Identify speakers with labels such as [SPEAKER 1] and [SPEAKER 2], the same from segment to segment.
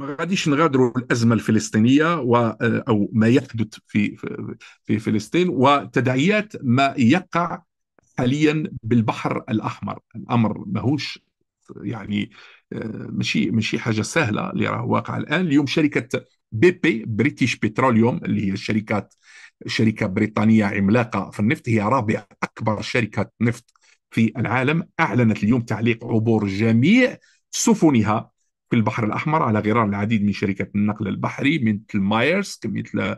[SPEAKER 1] ما غاديش نغادروا الازمه الفلسطينيه و آه، او ما يحدث في في فلسطين وتداعيات ما يقع حاليا بالبحر الاحمر الامر ماهوش يعني آه، ماشي ماشي حاجه سهله اللي راه واقع الان اليوم شركه بي بي بريتيش بتروليوم اللي هي الشركات شركه بريطانيه عملاقه في النفط هي رابع اكبر شركه نفط في العالم اعلنت اليوم تعليق عبور جميع سفنها في البحر الأحمر على غرار العديد من شركات النقل البحري مثل مايرسك مثل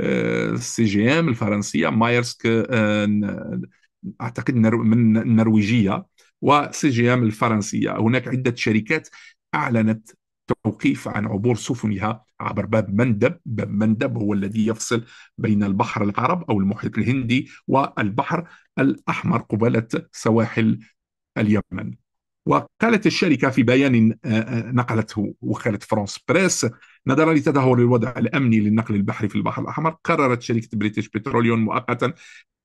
[SPEAKER 1] السي آه، جي ام الفرنسية مايرسك آه، أعتقد من النرويجية وسي جي ام الفرنسية هناك عدة شركات أعلنت توقيف عن عبور سفنها عبر باب مندب باب مندب هو الذي يفصل بين البحر العرب أو المحيط الهندي والبحر الأحمر قبالة سواحل اليمن وقالت الشركة في بيان آه، آه، نقلته وكالة فرانس بريس نظرا لتدهور الوضع الأمني للنقل البحري في البحر الأحمر قررت شركة بريتش بتروليوم مؤقتا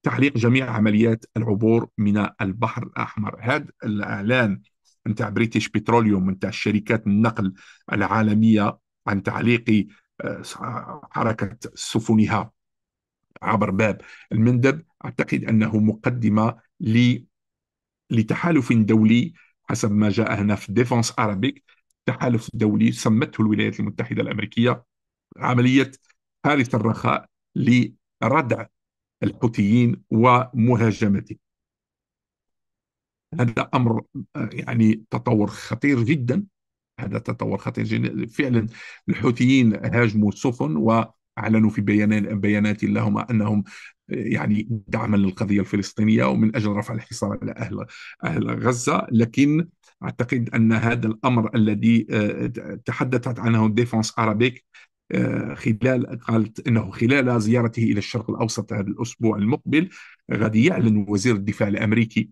[SPEAKER 1] تعليق جميع عمليات العبور من البحر الأحمر هذا الإعلان نتاع بريتش بتروليوم نتاع شركات النقل العالمية عن تعليق آه، حركة سفنها عبر باب المندب أعتقد أنه مقدمة لتحالف دولي حسب ما جاء هنا في ديفونس أرابيك تحالف دولي سمته الولايات المتحدة الأمريكية عملية حارس الرخاء لردع الحوثيين ومهاجمتهم هذا امر يعني تطور خطير جدا هذا تطور خطير جدا فعلا الحوثيين هاجموا السفن واعلنوا في بيانات بيانات لهم انهم يعني دعما للقضيه الفلسطينيه ومن اجل رفع الحصار على اهل اهل غزه لكن اعتقد ان هذا الامر الذي آه، تحدثت عنه ديفونس ارابيك آه، خلال قالت انه خلال زيارته الى الشرق الاوسط هذا الاسبوع المقبل غادي يعلن وزير الدفاع الامريكي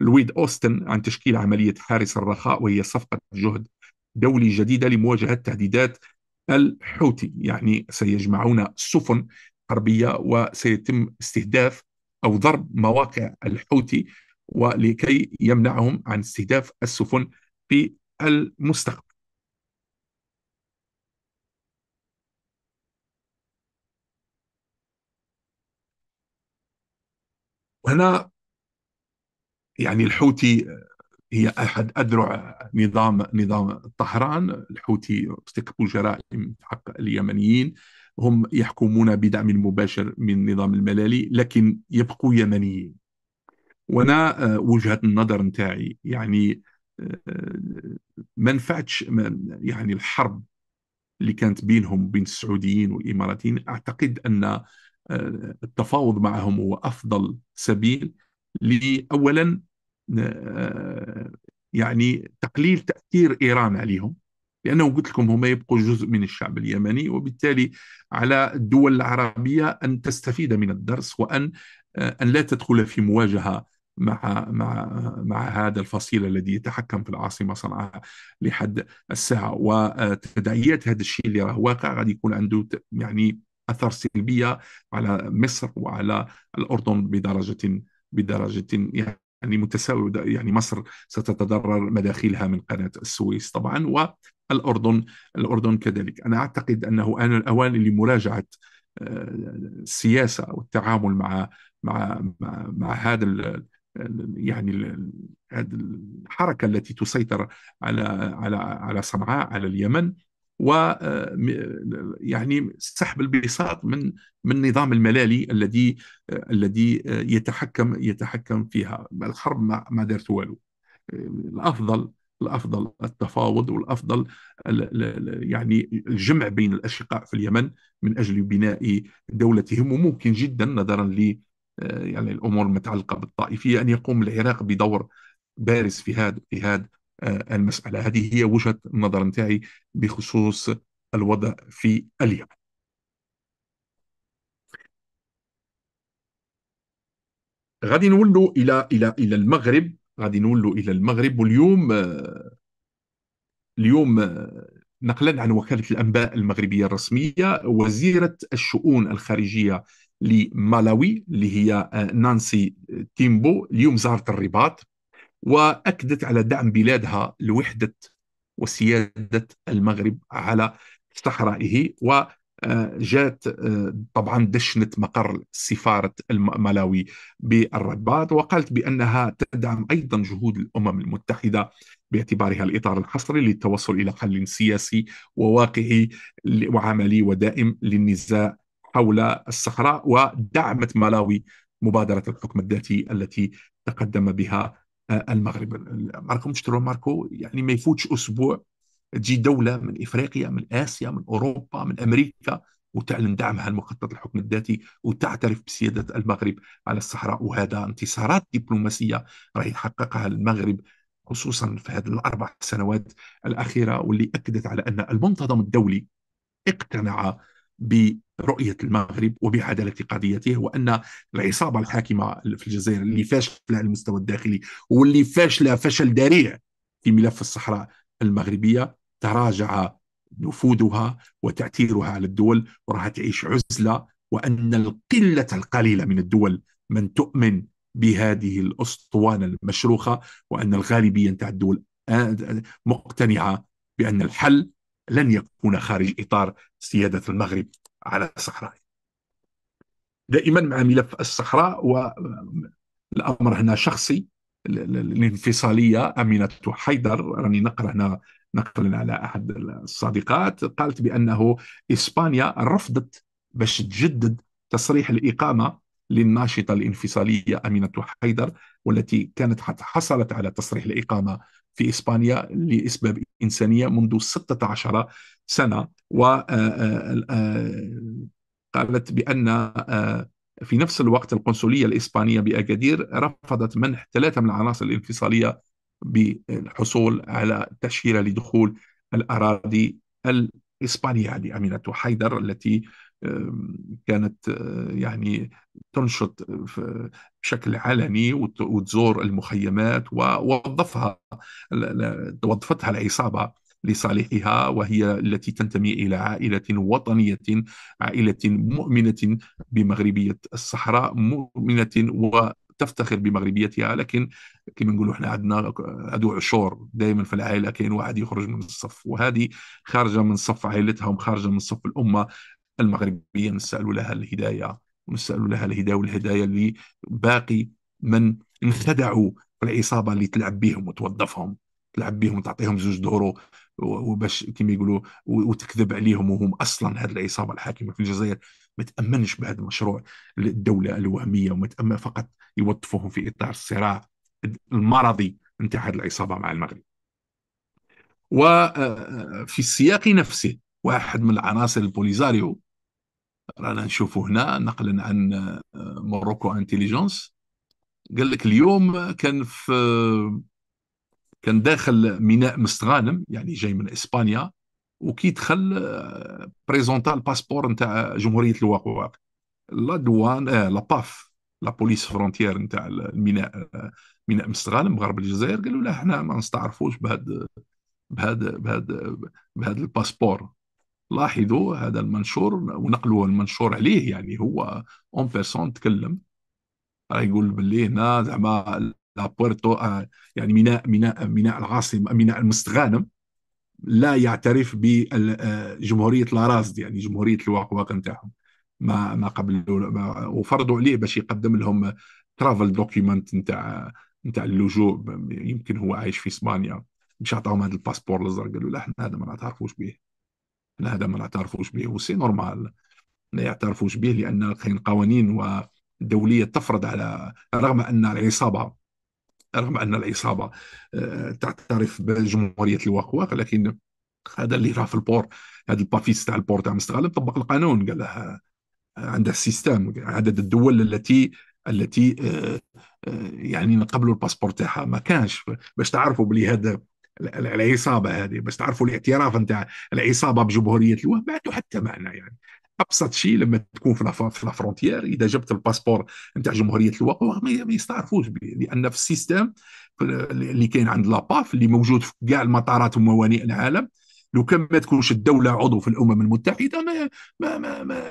[SPEAKER 1] لويد اوستن عن تشكيل عمليه حارس الرخاء وهي صفقه جهد دولي جديده لمواجهه تهديدات الحوثي يعني سيجمعون سفن حربية وسيتم استهداف أو ضرب مواقع الحوثي ولكي يمنعهم عن استهداف السفن في المستقبل هنا يعني الحوثي هي احد اذرع نظام نظام طهران الحوثي ارتكبوا جرائم حق اليمنيين هم يحكمون بدعم مباشر من نظام الملالي لكن يبقوا يمنيين وانا آه، وجهه النظر نتاعي يعني آه، ما نفعتش يعني الحرب اللي كانت بينهم وبين السعوديين والاماراتيين اعتقد ان آه، التفاوض معهم هو افضل سبيل لاولا يعني تقليل تاثير ايران عليهم لانه قلت لكم هم يبقوا جزء من الشعب اليمني وبالتالي على الدول العربية أن تستفيد من الدرس وأن آه، أن لا تدخل في مواجهة مع مع مع هذا الفصيل الذي يتحكم في العاصمه صنعاء لحد الساعه وتداعيات هذا الشيء اللي راه واقع غادي يكون عنده يعني اثار سلبيه على مصر وعلى الاردن بدرجه بدرجه يعني يعني متساوي يعني مصر ستتضرر مداخلها من قناة السويس طبعا والأردن الأردن كذلك أنا أعتقد أنه آن الأوان لمراجعة آه، السياسة والتعامل مع مع مع, مع هذا يعني هذه الحركة التي تسيطر على على على صنعاء على اليمن و آه، آه، يعني سحب البساط من من نظام الملالي الذي آه، الذي يتحكم يتحكم فيها الحرب ما ما دارت والو الافضل الافضل التفاوض والافضل يعني الجمع بين الاشقاء في اليمن من اجل بناء دولتهم وممكن جدا نظرا ل يعني الامور المتعلقه بالطائفيه ان يقوم العراق بدور بارز في هذا في هذا آه، المسألة هذه هي وجهة النظر نتاعي بخصوص الوضع في اليمن غادي نولوا الى الى الى المغرب غادي نولوا الى المغرب واليوم آه، اليوم آه، نقلا عن وكاله الانباء المغربيه الرسميه وزيره الشؤون الخارجيه لمالاوي اللي هي نانسي تيمبو اليوم زارت الرباط واكدت على دعم بلادها لوحده وسياده المغرب على صحرائه و آه، جات آه، طبعا دشنت مقر سفارة الملاوي بالرباط وقالت بأنها تدعم أيضا جهود الأمم المتحدة باعتبارها الإطار الحصري للتوصل إلى حل سياسي وواقعي وعملي ودائم للنزاع حول الصحراء ودعمت ملاوي مبادرة الحكم الذاتي التي تقدم بها آه، المغرب ماركو مشترو ماركو يعني ما يفوتش اسبوع تجي دوله من افريقيا من اسيا من اوروبا من امريكا وتعلن دعمها لمخطط الحكم الذاتي وتعترف بسياده المغرب على الصحراء وهذا انتصارات دبلوماسيه راح يحققها المغرب خصوصا في هذه الاربع سنوات الاخيره واللي اكدت على ان المنتظم الدولي اقتنع برؤية المغرب وبعدالة قضيته وأن العصابة الحاكمة في الجزائر اللي فاشلة على المستوى الداخلي واللي فاشلة فشل ذريع في ملف الصحراء المغربية تراجع نفوذها وتأثيرها على الدول وراها تعيش عزلة وأن القلة القليلة من الدول من تؤمن بهذه الأسطوانة المشروخة وأن الغالبية نتاع الدول آه، مقتنعة بأن الحل لن يكون خارج إطار سيادة المغرب على الصحراء دائما مع ملف الصحراء والأمر هنا شخصي الانفصالية أمينة حيدر راني نقرأ هنا نقلا على أحد الصديقات قالت بأنه إسبانيا رفضت باش تجدد تصريح الإقامة للناشطة الانفصالية أمينة حيدر والتي كانت حصلت على تصريح الإقامة في إسبانيا لأسباب إنسانية منذ 16 سنة وقالت بأن في نفس الوقت القنصلية الإسبانية بأكادير رفضت منح ثلاثة من العناصر الانفصالية بالحصول على تأشيرة لدخول الأراضي الإسبانية لأمينة حيدر التي كانت آه، يعني تنشط بشكل علني وتزور المخيمات ووظفها وظفتها العصابه لصالحها وهي التي تنتمي الى عائله وطنيه عائله مؤمنه بمغربيه الصحراء مؤمنه و تفتخر بمغربيتها لكن كما نقولوا احنا عندنا عدو عشور دائما في العائله كاين واحد يخرج من الصف وهذه خارجه من صف عائلتها وخارجه من صف الامه المغربية نسأل لها الهداية ونسأل لها الهداية والهداية لباقي من انخدعوا العصابة اللي تلعب بهم وتوظفهم تلعب بهم وتعطيهم زوج دورو وباش كيما يقولوا وتكذب عليهم وهم اصلا هذه العصابه الحاكمه في الجزائر ما تامنش بهذا المشروع الدوله الوهميه وما تأمن فقط يوظفوهم في اطار الصراع المرضي نتاع هذه العصابه مع المغرب. وفي آه، آه، السياق نفسه واحد من العناصر البوليزاريو رانا نشوفوا هنا نقلا عن آه، موروكو انتيليجونس قال لك اليوم كان في كان داخل ميناء مستغانم يعني جاي من اسبانيا وكي دخل بريزونتا آه، الباسبور نتاع جمهوريه الواقواق لا دوان آه لا باف لا بوليس فرونتيير نتاع الميناء آه، ميناء مستغانم غرب الجزائر قالوا له احنا ما نستعرفوش بهذا بهذا بهذا بهذا الباسبور لاحظوا هذا المنشور ونقلوا المنشور عليه يعني هو اون بيرسون تكلم راه يقول باللي هنا زعما لابورتو آه، يعني ميناء ميناء ميناء العاصمه ميناء المستغانم لا يعترف بجمهوريه آه، لارازد يعني جمهوريه الواقواق نتاعهم ما ما قبل وفرضوا عليه باش يقدم لهم ترافل دوكيومنت نتاع نتاع اللجوء يمكن هو عايش في اسبانيا مش عطاهم هذا الباسبور الازرق قالوا لا احنا هذا ما نعترفوش به احنا هذا ما نعترفوش به وسي نورمال ما يعترفوش به لان كاين قوانين ودوليه تفرض على رغم ان العصابه رغم ان العصابه آه، تعترف بجمهوريه الواقواق لكن هذا اللي راه في البور هذا البافيس تاع البور تاع مستغل طبق القانون قال لها آه، عنده سيستم عدد الدول التي التي آه، يعني نقبلوا الباسبور تاعها ما كانش باش تعرفوا بلي هذا العصابه هذه بس تعرفوا الاعتراف نتاع العصابه بجمهوريه الوهم ما عنده حتى معنى يعني ابسط شيء لما تكون في لافرونتيير اذا جبت الباسبور نتاع جمهوريه الوهم ما يستعرفوش به لان في السيستم اللي كاين عند لاباف اللي موجود في كاع المطارات وموانئ العالم لو كان ما تكونش الدوله عضو في الامم المتحده ما ما ما, ما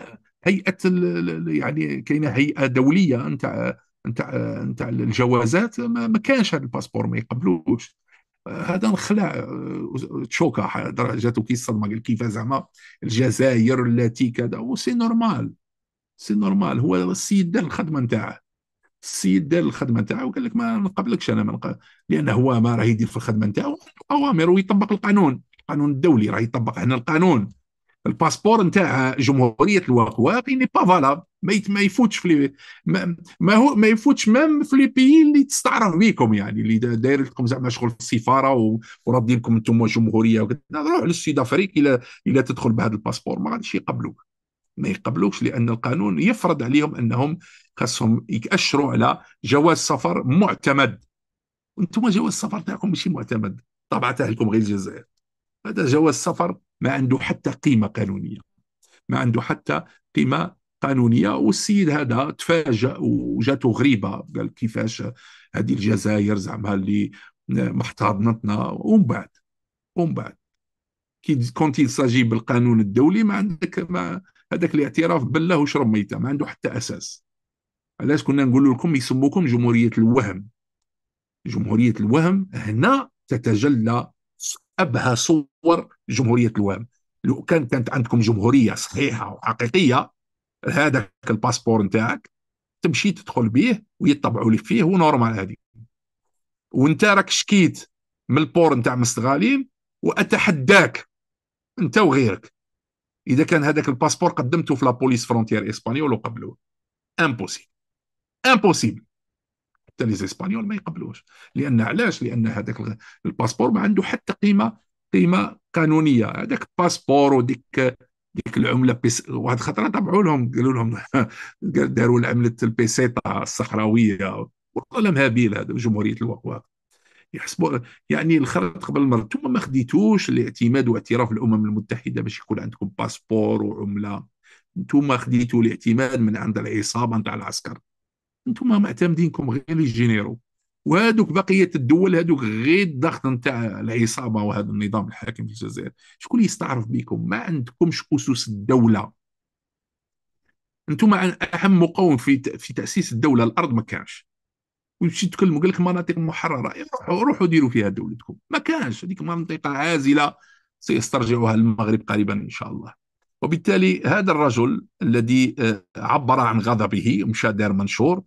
[SPEAKER 1] هيئه يعني كاينه هيئه دوليه نتاع نتاع نتاع الجوازات ما, ما كانش هذا الباسبور ما يقبلوش هذا انخلع تشوكا درجته قال كيف زعما الجزائر التي كذا وسي نورمال سي نورمال هو السيد دار الخدمه نتاعه السيد دار الخدمه نتاعه وقال لك ما نقبلكش انا من لان هو ما راه يدير في الخدمه نتاعه اوامر ويطبق القانون القانون الدولي راه يطبق هنا القانون الباسبور نتاع جمهوريه الواقواق اني ني با فالاب ما ما يفوتش في ما, ما هو ما يفوتش مام في لي بي اللي تستعرض بيكم يعني اللي داير لكم زعما شغل في السفاره ورادين لكم انتم جمهوريه وكذا روح للسيد افريك الى الى تدخل بهذا الباسبور ما غاديش يقبلوك ما يقبلوكش لان القانون يفرض عليهم انهم خاصهم يأشروا على جواز سفر معتمد وانتم جواز السفر تاعكم ماشي معتمد طبعته لكم غير الجزائر هذا جواز السفر ما عنده حتى قيمه قانونيه ما عنده حتى قيمه قانونيه والسيد هذا تفاجأ وجاته غريبه قال كيفاش هذه الجزائر زعما اللي محتضنتنا ومن بعد ومن بعد كي كونتي ساجي بالقانون الدولي ما عندك ما هذاك الاعتراف بالله وشرب ميته ما عنده حتى اساس علاش كنا نقول لكم يسموكم جمهوريه الوهم جمهوريه الوهم هنا تتجلى ابهى صور جمهوريه الوهم لو كان كانت عندكم جمهوريه صحيحه وحقيقيه هذاك الباسبور نتاعك تمشي تدخل به ويطبعوا لك فيه ونورمال هذه وانت راك شكيت من البور نتاع مستغاليم واتحداك انت وغيرك اذا كان هذاك الباسبور قدمته في لابوليس فرونتيير اسبانيول وقبلوه امبوسيبل امبوسيبل حتى لي اسبانيول ما يقبلوش لان علاش لان هذاك الباسبور ما عنده حتى قيمه قيمه قانونيه هذاك الباسبور وديك ديك العمله بيس... واحد الخطره طبعوا لهم قالوا لهم داروا عمله البيسيطه الصحراويه والظلم هابيل هذا جمهوريه الوقواق يحسبوا يعني الخرط قبل المرض ثم ما خديتوش الاعتماد واعتراف الامم المتحده باش يكون عندكم باسبور وعمله انتم خديتوا الاعتماد من عند العصابه نتاع العسكر انتم معتمدينكم غير الجينيرو وهذوك بقيه الدول هذوك غير الضغط نتاع العصابه وهذا النظام الحاكم في الجزائر شكون يستعرف بكم ما عندكمش اسس الدوله انتم اهم مقاوم في في تاسيس الدوله الارض ما كانش ويمشي يتكلم قال لك مناطق محرره روحوا روحوا ديروا فيها دولتكم ما كانش هذيك منطقه عازله سيسترجعها المغرب قريبا ان شاء الله وبالتالي هذا الرجل الذي آه، عبر عن غضبه مشى دار منشور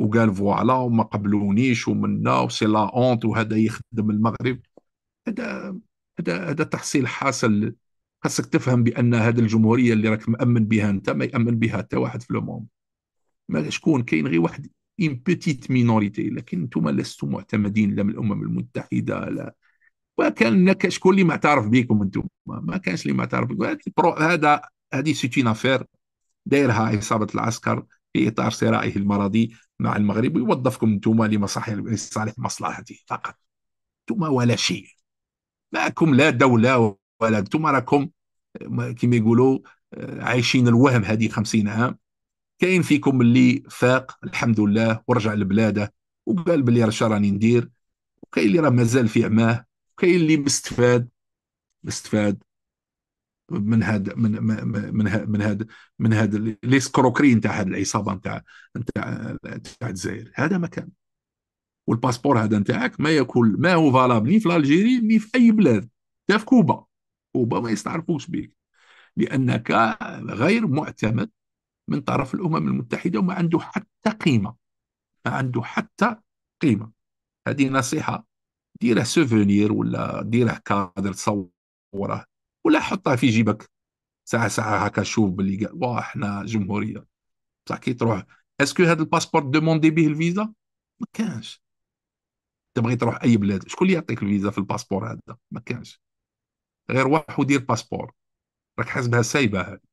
[SPEAKER 1] وقال فوالا وما قبلونيش ومنا وسي لا اونت وهذا يخدم المغرب هذا هذا هذا تحصيل حاصل خاصك تفهم بان هذه الجمهوريه اللي راك مامن بها انت ما يامن بها حتى واحد في لو موند ما شكون كاين غير واحد اون بيتيت مينوريتي لكن انتم لستم معتمدين لا من الامم المتحده لا وكان شكون اللي معترف بكم انتم ما كانش اللي معترف بكم هذا هذه سيتين افير دايرها عصابه العسكر في اطار صراعه المرضي مع المغرب ويوظفكم انتم لمصالح لصالح مصلحته فقط انتم ولا شيء معكم لا دوله ولا انتم راكم كما يقولوا عايشين الوهم هذه خمسين عام كاين فيكم اللي فاق الحمد لله ورجع لبلاده وقال بلي راه راني ندير وكاين اللي راه مازال في عماه وكاين اللي مستفاد مستفاد من هاد من من هاد من هاد من هاد لي سكروكري نتاع هاد العصابه نتاع نتاع نتاع الجزائر هذا ما كان والباسبور هذا نتاعك ما يكون ما هو فالاب ني في الجيري ني في اي بلاد حتى في كوبا كوبا ما يستعرفوش بك لانك غير معتمد من طرف الامم المتحده وما عنده حتى قيمه ما عنده حتى قيمه هذه نصيحه ديره سوفونير ولا ديره كادر تصوره ولا حطها في جيبك ساعه ساعه هكا شوف باللي قال واه حنا جمهوريه بصح كي تروح اسكو هذا الباسبور دوموندي به الفيزا ما كانش تبغي تروح اي بلاد شكون اللي يعطيك الفيزا في الباسبور هذا ما كانش غير واحد ودير باسبور راك حاسبها سايبه هذه